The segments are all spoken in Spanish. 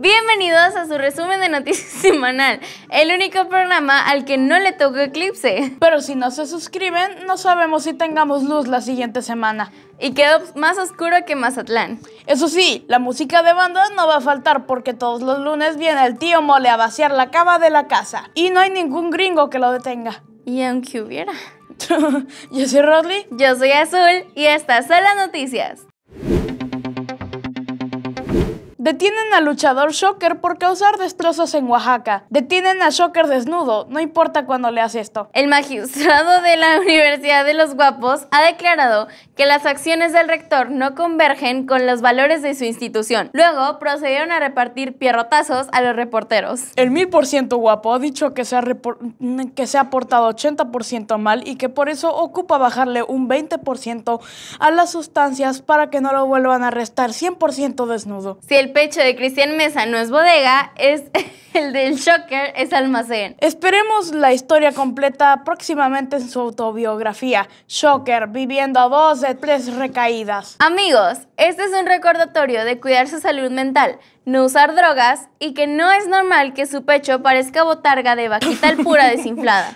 Bienvenidos a su resumen de noticias semanal, el único programa al que no le tocó eclipse. Pero si no se suscriben, no sabemos si tengamos luz la siguiente semana. Y quedó más oscuro que Mazatlán. Eso sí, la música de banda no va a faltar porque todos los lunes viene el tío Mole a vaciar la cava de la casa. Y no hay ningún gringo que lo detenga. Y aunque hubiera. Yo soy Rodley. Yo soy Azul y estas son las noticias. Detienen al luchador Shocker por causar destrozos en Oaxaca. Detienen a Shocker desnudo, no importa cuándo le hace esto. El magistrado de la Universidad de los Guapos ha declarado que las acciones del rector no convergen con los valores de su institución. Luego procedieron a repartir pierrotazos a los reporteros. El mil ciento guapo ha dicho que se ha, que se ha portado 80% mal y que por eso ocupa bajarle un 20% a las sustancias para que no lo vuelvan a arrestar 100% desnudo. Si el pecho de Cristian Mesa no es bodega, es el del Shocker es almacén. Esperemos la historia completa próximamente en su autobiografía, Shocker, viviendo a dos de tres recaídas. Amigos, este es un recordatorio de cuidar su salud mental no usar drogas y que no es normal que su pecho parezca botarga de vaquita pura desinflada.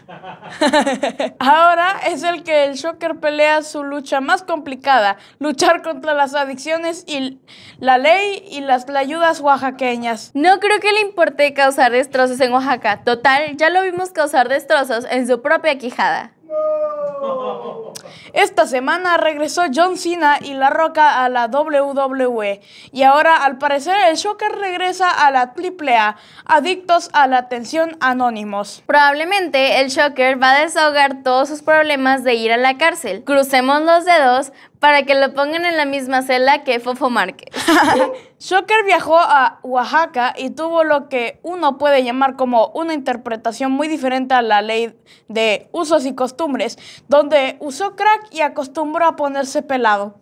Ahora es el que el Shocker pelea su lucha más complicada, luchar contra las adicciones y la ley y las ayudas oaxaqueñas. No creo que le importe causar destrozos en Oaxaca. Total, ya lo vimos causar destrozos en su propia quijada. Esta semana regresó John Cena y La Roca a la WWE y ahora al parecer el Shocker regresa a la AAA, adictos a la atención anónimos. Probablemente el Shocker va a desahogar todos sus problemas de ir a la cárcel. Crucemos los dedos para que lo pongan en la misma celda que Fofo Márquez. Shocker viajó a Oaxaca y tuvo lo que uno puede llamar como una interpretación muy diferente a la ley de usos y costumbres, donde usó crack y acostumbró a ponerse pelado.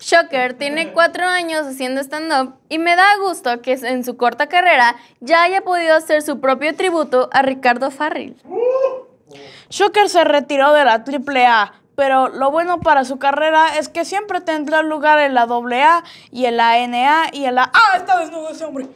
Shocker tiene cuatro años haciendo stand-up y me da gusto que en su corta carrera ya haya podido hacer su propio tributo a Ricardo Farril. Shocker se retiró de la AAA, pero lo bueno para su carrera es que siempre tendrá lugar en la AA y en la y en la... ¡Ah, está desnudo ese hombre!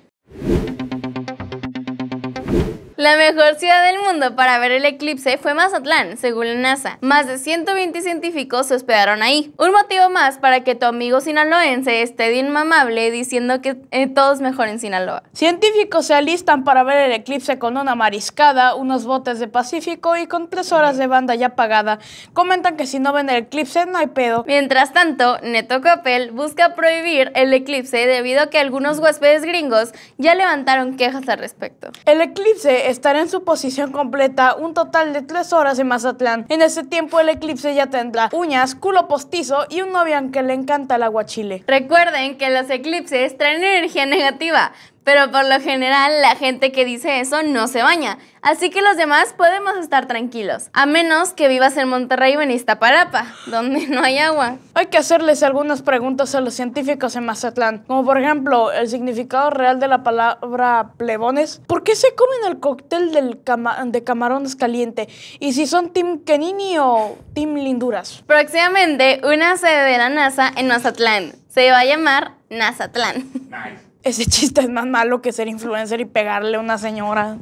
La mejor ciudad del mundo para ver el eclipse fue Mazatlán, según la NASA. Más de 120 científicos se hospedaron ahí. Un motivo más para que tu amigo sinaloense esté de inmamable diciendo que eh, todo es mejor en Sinaloa. Científicos se alistan para ver el eclipse con una mariscada, unos botes de Pacífico y con tres horas de banda ya apagada. Comentan que si no ven el eclipse no hay pedo. Mientras tanto, Neto Coppel busca prohibir el eclipse debido a que algunos huéspedes gringos ya levantaron quejas al respecto. El eclipse estará en su posición completa un total de 3 horas en Mazatlán. En ese tiempo el eclipse ya tendrá uñas, culo postizo y un novio que le encanta el aguachile. Recuerden que los eclipses traen energía negativa, pero por lo general la gente que dice eso no se baña, así que los demás podemos estar tranquilos, a menos que vivas en Monterrey o en Iztaparapa, donde no hay agua. Hay que hacerles algunas preguntas a los científicos en Mazatlán, como por ejemplo el significado real de la palabra plebones, ¿por qué se comen el cóctel del de camarones caliente? Y si son Team Kenini o Team Linduras. Próximamente una sede de la NASA en Mazatlán. Se va a llamar Nazatlán. Nice. Ese chiste es más malo que ser influencer y pegarle a una señora.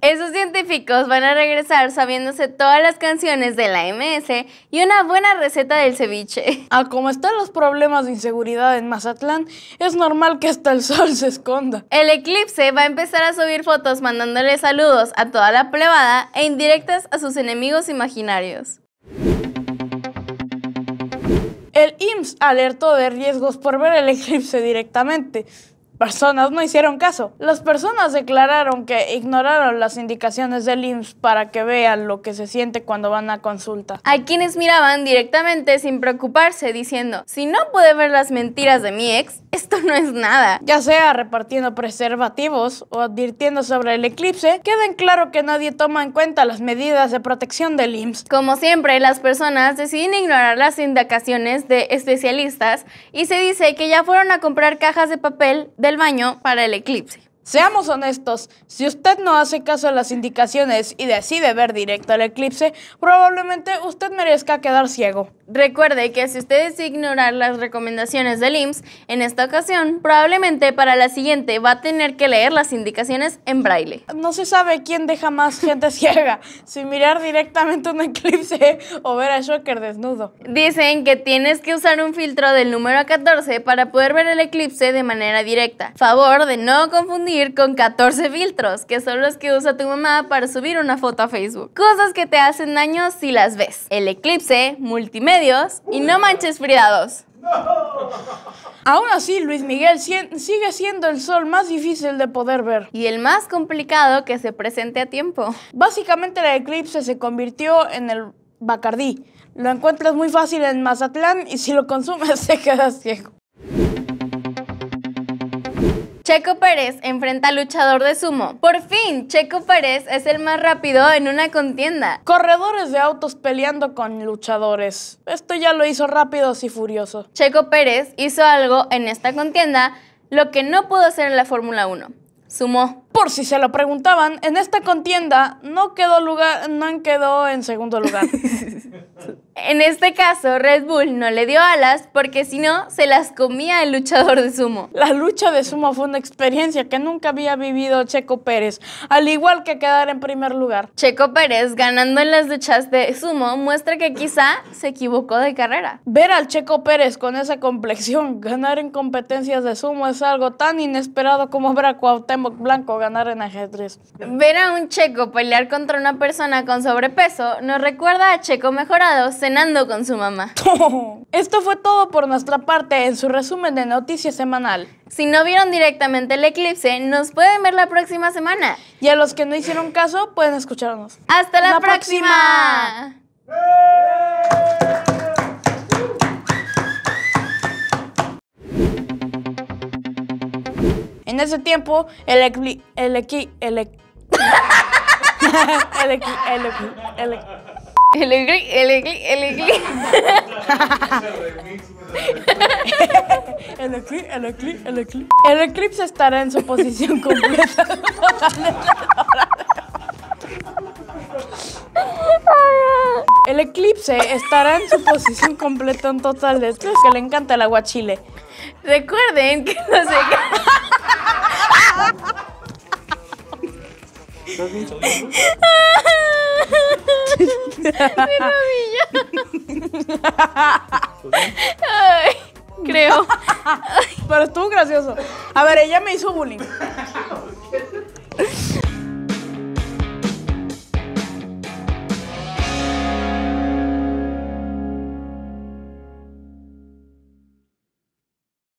Esos científicos van a regresar sabiéndose todas las canciones de la MS y una buena receta del ceviche. A ah, como están los problemas de inseguridad en Mazatlán, es normal que hasta el sol se esconda. El eclipse va a empezar a subir fotos mandándole saludos a toda la plebada e indirectas a sus enemigos imaginarios. El IMSS alertó de riesgos por ver el eclipse directamente. Personas no hicieron caso. Las personas declararon que ignoraron las indicaciones del IMSS para que vean lo que se siente cuando van a consulta. Hay quienes miraban directamente sin preocuparse diciendo, si no puede ver las mentiras de mi ex, esto no es nada. Ya sea repartiendo preservativos o advirtiendo sobre el eclipse, queda en claro que nadie toma en cuenta las medidas de protección del IMSS. Como siempre, las personas deciden ignorar las indicaciones de especialistas y se dice que ya fueron a comprar cajas de papel del baño para el eclipse. Seamos honestos, si usted no hace caso a las indicaciones y decide ver directo el eclipse, probablemente usted merezca quedar ciego. Recuerde que si usted decide ignorar las recomendaciones del IMSS, en esta ocasión, probablemente para la siguiente va a tener que leer las indicaciones en braille. No se sabe quién deja más gente ciega, si mirar directamente un eclipse o ver a Shocker desnudo. Dicen que tienes que usar un filtro del número 14 para poder ver el eclipse de manera directa. Favor de no confundir con 14 filtros, que son los que usa tu mamá para subir una foto a Facebook. Cosas que te hacen daño si las ves. El eclipse, multimedios y no manches friados Aún así, Luis Miguel sigue siendo el sol más difícil de poder ver. Y el más complicado que se presente a tiempo. Básicamente, el eclipse se convirtió en el Bacardí. Lo encuentras muy fácil en Mazatlán y si lo consumes te quedas ciego. Checo Pérez enfrenta al luchador de sumo. Por fin, Checo Pérez es el más rápido en una contienda. Corredores de autos peleando con luchadores. Esto ya lo hizo rápido y Furioso. Checo Pérez hizo algo en esta contienda lo que no pudo hacer en la Fórmula 1. Sumó. Por si se lo preguntaban, en esta contienda no quedó lugar, no quedó en segundo lugar. En este caso, Red Bull no le dio alas porque si no, se las comía el luchador de sumo. La lucha de sumo fue una experiencia que nunca había vivido Checo Pérez, al igual que quedar en primer lugar. Checo Pérez ganando en las luchas de sumo muestra que quizá se equivocó de carrera. Ver al Checo Pérez con esa complexión ganar en competencias de sumo es algo tan inesperado como ver a Cuauhtémoc Blanco ganar en ajedrez. Ver a un Checo pelear contra una persona con sobrepeso nos recuerda a Checo mejorado, cenando con su mamá. Esto fue todo por nuestra parte en su resumen de noticias semanal. Si no vieron directamente el eclipse, nos pueden ver la próxima semana. Y a los que no hicieron caso, pueden escucharnos. ¡Hasta la, próxima. En ese tiempo, el el el el el el el el el eclipse, el eclipse, el eclipse. El eclipse estará en su posición completa. El eclipse estará en su posición completa en total de que le encanta el aguachile. Recuerden que no sé Mi rodilla. creo. Pero estuvo gracioso. A ver, ella me hizo bullying.